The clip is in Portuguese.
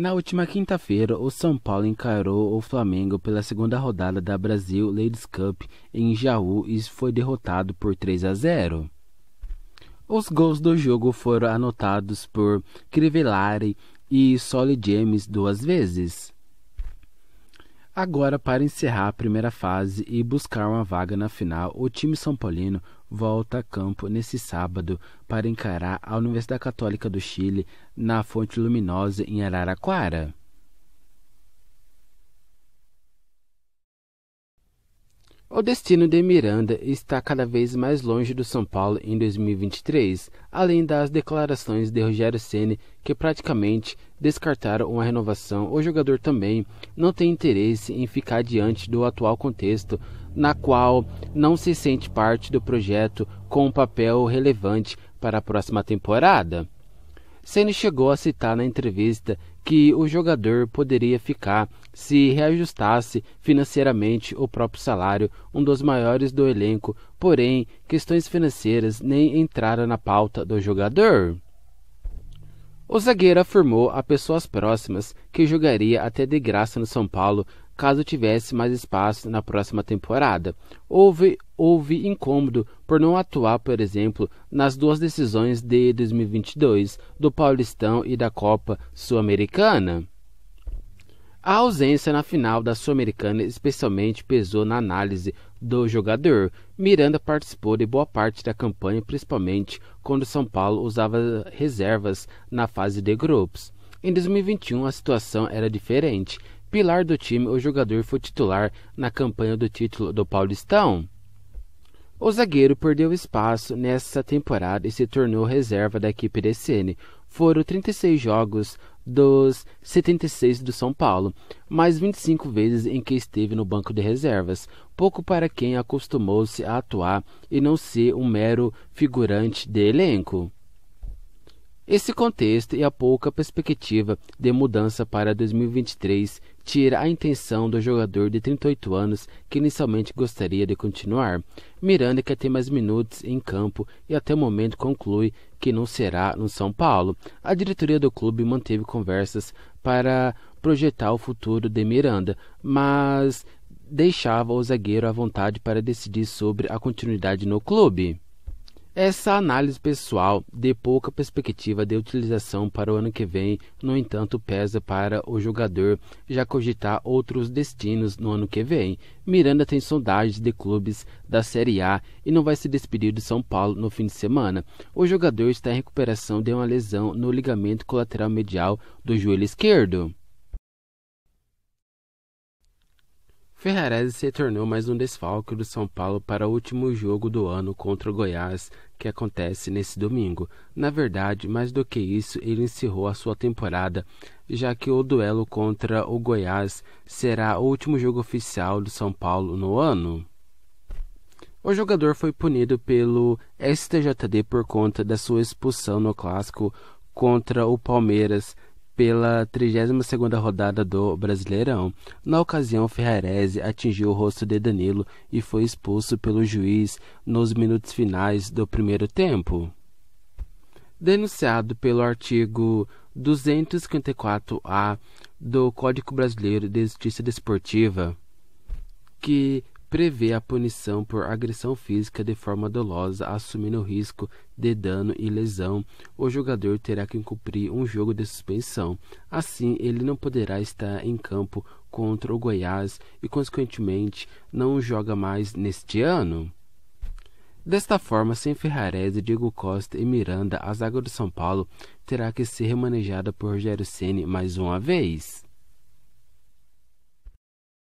Na última quinta-feira, o São Paulo encarou o Flamengo pela segunda rodada da Brasil Ladies Cup em Jaú e foi derrotado por 3 a 0. Os gols do jogo foram anotados por Crivellari e Solly James duas vezes. Agora, para encerrar a primeira fase e buscar uma vaga na final, o time São Paulino volta a campo nesse sábado para encarar a Universidade Católica do Chile na Fonte Luminosa, em Araraquara. O destino de Miranda está cada vez mais longe do São Paulo em 2023, além das declarações de Rogério Ceni que praticamente descartaram uma renovação. O jogador também não tem interesse em ficar diante do atual contexto, na qual não se sente parte do projeto com um papel relevante para a próxima temporada. Ceni chegou a citar na entrevista que o jogador poderia ficar se reajustasse financeiramente o próprio salário, um dos maiores do elenco, porém, questões financeiras nem entraram na pauta do jogador. O zagueiro afirmou a pessoas próximas que jogaria até de graça no São Paulo caso tivesse mais espaço na próxima temporada. Houve, houve incômodo por não atuar, por exemplo, nas duas decisões de 2022, do Paulistão e da Copa Sul-Americana. A ausência na final da Sul-Americana especialmente pesou na análise do jogador. Miranda participou de boa parte da campanha, principalmente quando São Paulo usava reservas na fase de grupos. Em 2021 a situação era diferente Pilar do time, o jogador foi titular na campanha do título do Paulistão. O zagueiro perdeu espaço nessa temporada e se tornou reserva da equipe DCN. Foram 36 jogos dos 76 do São Paulo, mais 25 vezes em que esteve no banco de reservas. Pouco para quem acostumou-se a atuar e não ser um mero figurante de elenco. Esse contexto e a pouca perspectiva de mudança para 2023 tira a intenção do jogador de 38 anos que inicialmente gostaria de continuar. Miranda quer ter mais minutos em campo e até o momento conclui que não será no São Paulo. A diretoria do clube manteve conversas para projetar o futuro de Miranda, mas deixava o zagueiro à vontade para decidir sobre a continuidade no clube. Essa análise pessoal de pouca perspectiva de utilização para o ano que vem, no entanto, pesa para o jogador já cogitar outros destinos no ano que vem. Miranda tem sondagens de clubes da Série A e não vai se despedir de São Paulo no fim de semana. O jogador está em recuperação de uma lesão no ligamento colateral medial do joelho esquerdo. Ferrarese se tornou mais um desfalque do São Paulo para o último jogo do ano contra o Goiás, que acontece nesse domingo. Na verdade, mais do que isso, ele encerrou a sua temporada, já que o duelo contra o Goiás será o último jogo oficial do São Paulo no ano. O jogador foi punido pelo STJD por conta da sua expulsão no clássico contra o Palmeiras pela 32ª rodada do Brasileirão. Na ocasião, Ferrarese atingiu o rosto de Danilo e foi expulso pelo juiz nos minutos finais do primeiro tempo. Denunciado pelo artigo 254-A do Código Brasileiro de Justiça Desportiva, que prevê a punição por agressão física de forma dolosa, assumindo o risco de dano e lesão. O jogador terá que cumprir um jogo de suspensão. Assim, ele não poderá estar em campo contra o Goiás e, consequentemente, não joga mais neste ano. Desta forma, sem Ferrarese, Diego Costa e Miranda, a zaga do São Paulo terá que ser remanejada por Rogério Ceni mais uma vez.